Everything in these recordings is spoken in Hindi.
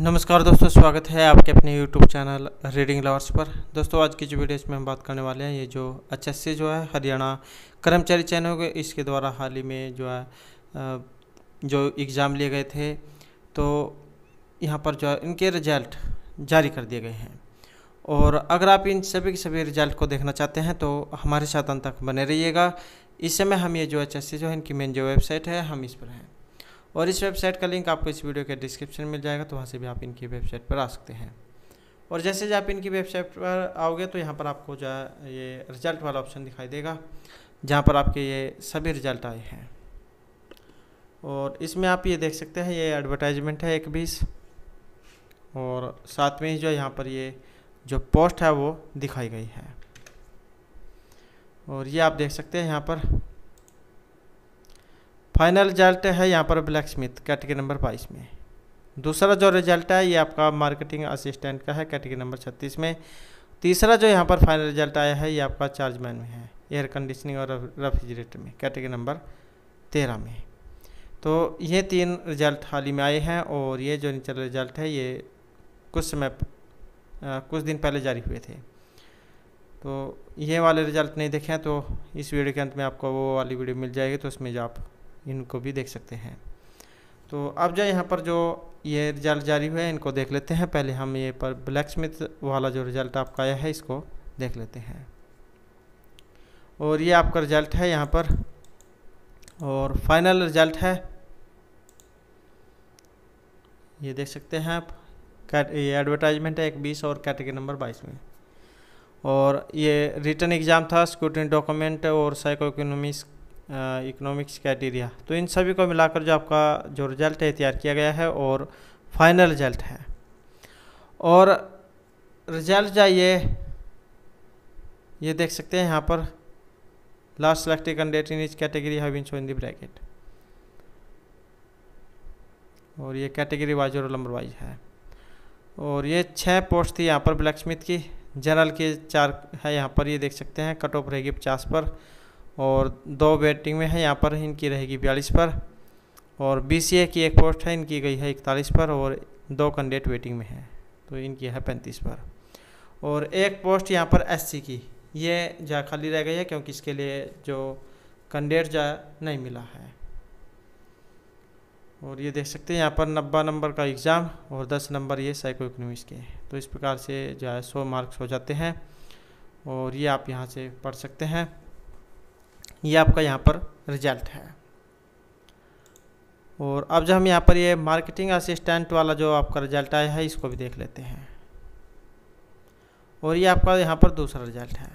नमस्कार दोस्तों स्वागत है आपके अपने यूट्यूब चैनल रीडिंग लवर्स पर दोस्तों आज की जो वीडियो इसमें हम बात करने वाले हैं ये जो एच जो है हरियाणा कर्मचारी चयन हो इसके द्वारा हाल ही में जो है जो एग्ज़ाम लिए गए थे तो यहाँ पर जो है इनके रिजल्ट जारी कर दिए गए हैं और अगर आप इन सभी के सभी रिजल्ट को देखना चाहते हैं तो हमारे साथ अंत तक बने रहिएगा इस समय हम ये जो एच जो है इनकी मेन जो वेबसाइट है हम इस पर हैं और इस वेबसाइट का लिंक आपको इस वीडियो के डिस्क्रिप्शन में मिल जाएगा तो वहाँ से भी आप इनकी वेबसाइट पर आ सकते हैं और जैसे जैसे आप इनकी वेबसाइट पर आओगे तो यहाँ पर आपको जो ये रिजल्ट वाला ऑप्शन दिखाई देगा जहाँ पर आपके ये सभी रिजल्ट आए हैं और इसमें आप ये देख सकते हैं ये एडवर्टाइजमेंट है एक बीस और साथ में ही जो यहाँ पर ये जो पोस्ट है वो दिखाई गई है और ये आप देख सकते हैं यहाँ पर फाइनल रिजल्ट है यहाँ पर ब्लैक स्मिथ कैटेगरी नंबर बाईस में दूसरा जो रिजल्ट है ये आपका मार्केटिंग असिस्टेंट का है कैटेगरी नंबर छत्तीस में तीसरा जो यहाँ पर फाइनल रिजल्ट आया है ये आपका चार्जमैन में है एयर कंडीशनिंग और रेफ्रिजरेटर में कैटेगरी नंबर तेरह में तो ये तीन रिजल्ट हाल ही में आए हैं और ये जो नीचे रिजल्ट है ये कुछ समय कुछ दिन पहले जारी हुए थे तो ये वाले रिजल्ट नहीं देखे हैं तो इस वीडियो के अंत में आपको वो वाली वीडियो मिल जाएगी तो उसमें जो आप इनको भी देख सकते हैं तो अब जो यहाँ पर जो ये रिजल्ट जारी हुए हैं इनको देख लेते हैं पहले हम ये पर ब्लैक स्मिथ वाला जो रिज़ल्ट आपका आया है इसको देख लेते हैं और ये आपका रिज़ल्ट है यहाँ पर और फाइनल रिज़ल्ट है ये देख सकते हैं आप कैट ये एडवर्टाइजमेंट है एक बीस और कैटेगरी नंबर बाईस में और ये रिटर्न एग्ज़ाम था स्क्रूटनी डॉक्यूमेंट और साइको इकोनॉमिक्स इकोनॉमिक्स क्राइटेरिया तो इन सभी को मिलाकर जो आपका जो रिजल्ट है तैयार किया गया है और फाइनल रिजल्ट है और रिजल्ट चाहिए ये देख सकते हैं यहाँ पर last selected candidate in each category have been show in the bracket और ये कैटेगरी वाइज और नंबर वाइज है और ये छह पोस्ट थी यहाँ पर ब्लैक स्मिथ की जनरल के चार है यहाँ पर ये देख सकते हैं कट ऑफ रहेगी पचास पर और दो बैटिंग में है यहाँ पर इनकी रहेगी बयालीस पर और बी की एक पोस्ट है इनकी गई है इकतालीस पर और दो कैंडिडेट वेटिंग में है तो इनकी है पैंतीस पर और एक पोस्ट यहाँ पर एस की ये जा खाली रह गई है क्योंकि इसके लिए जो कैंडिडेट जा नहीं मिला है और ये देख सकते हैं यहाँ पर नब्बे नंबर का एग्ज़ाम और दस नंबर ये साइको इकोनॉमिक्स के तो इस प्रकार से जो है सौ मार्क्स हो जाते हैं और ये आप यहाँ से पढ़ सकते हैं ये आपका यहाँ पर रिजल्ट है और अब जब हम यहाँ पर ये मार्केटिंग असिस्टेंट वाला जो आपका रिजल्ट आया है इसको भी देख लेते हैं और ये आपका यहाँ पर दूसरा रिजल्ट है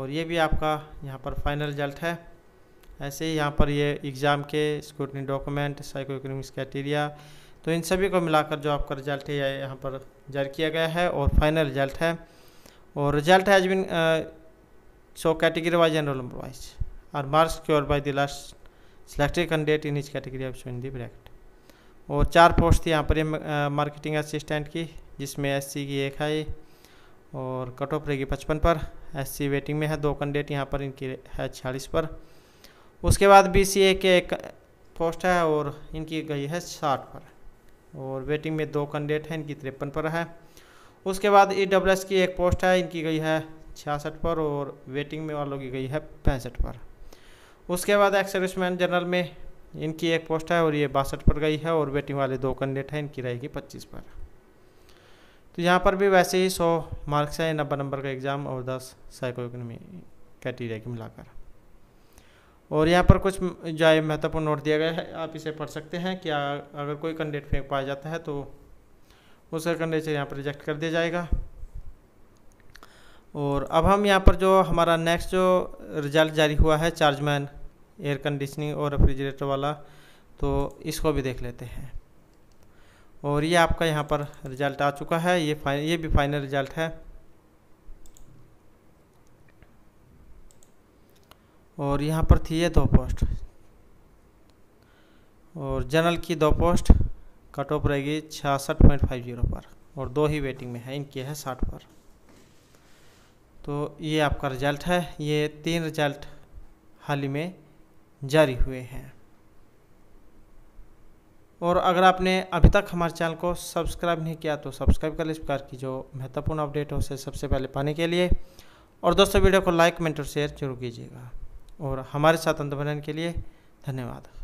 और ये भी आपका यहाँ पर फाइनल रिजल्ट है ऐसे ही यहाँ पर ये एग्ज़ाम के scrutiny document psycho economics criteria तो इन सभी को मिलाकर जो आपका रिजल्ट है यहाँ पर जारी किया गया है और फाइनल रिजल्ट है और result has been so category wise and roll number wise are marks scored by the last selected candidate in each category of showing the bracket aur char post थी yahan par ये marketing assistant ki jisme sc ki ek hai और कट ऑफ रहेगी 55 पर एससी वेटिंग में है दो कैंडिडेट यहाँ पर इनकी है 46 पर उसके बाद बीसीए के एक पोस्ट है और इनकी गई है साठ पर और वेटिंग में दो कैंडिडेट हैं इनकी तिरपन पर है उसके बाद ई की एक पोस्ट है इनकी गई है छियासठ पर और वेटिंग में वालों की गई है पैंसठ पर उसके बाद एक्स सर्विसमैन जनरल में इनकी एक पोस्ट है और ये बासठ पर गई है और वेटिंग वाले दो कैंडिडेट हैं इनकी रहेगी पच्चीस पर तो यहाँ पर भी वैसे ही सौ मार्क्स हैं नब्बे नंबर का एग्ज़ाम और दस साइको इकोनॉमी कैटेगरी की मिलाकर और यहाँ पर कुछ जो महत्वपूर्ण नोट दिया गया है आप इसे पढ़ सकते हैं कि अगर कोई कैंडिडेट फेंक पाया जाता है तो उसका कैंडिडेट यहाँ पर रिजेक्ट कर दिया जाएगा और अब हम यहाँ पर जो हमारा नेक्स्ट जो रिजल्ट जारी हुआ है चार्जमैन एयर कंडीशनिंग और रेफ्रिजरेटर वाला तो इसको भी देख लेते हैं और ये आपका यहाँ पर रिजल्ट आ चुका है ये फाइन ये भी फाइनल रिजल्ट है और यहाँ पर थी ये दो पोस्ट और जनरल की दो पोस्ट कट ऑफ रहेगी छियासठ पॉइंट फाइव जीरो पर और दो ही वेटिंग में है इनकी है साठ पर तो ये आपका रिजल्ट है ये तीन रिजल्ट हाल ही में जारी हुए हैं और अगर आपने अभी तक हमारे चैनल को सब्सक्राइब नहीं किया तो सब्सक्राइब कर लें इस प्रकार की जो महत्वपूर्ण अपडेट हो उसे सबसे पहले पाने के लिए और दोस्तों वीडियो को लाइक कमेंट और शेयर जरूर कीजिएगा और हमारे साथ अंत बनने के लिए धन्यवाद